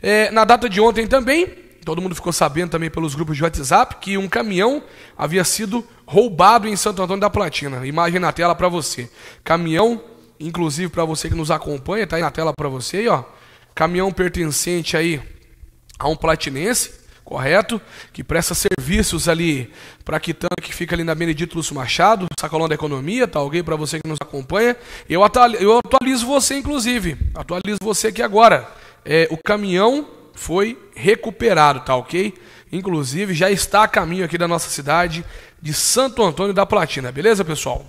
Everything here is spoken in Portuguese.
É, na data de ontem também, todo mundo ficou sabendo também pelos grupos de WhatsApp, que um caminhão havia sido roubado em Santo Antônio da Platina. Imagem na tela para você. Caminhão, inclusive para você que nos acompanha, tá aí na tela para você, aí, ó. Caminhão pertencente aí a um platinense, correto? Que presta serviços ali para a quitanda que fica ali na Benedito Lúcio Machado, sacolão da economia, tá alguém Para você que nos acompanha. Eu, atualizo você, inclusive. Atualizo você aqui agora é, o caminhão foi recuperado, tá ok? Inclusive já está a caminho aqui da nossa cidade de Santo Antônio da Platina, beleza, pessoal?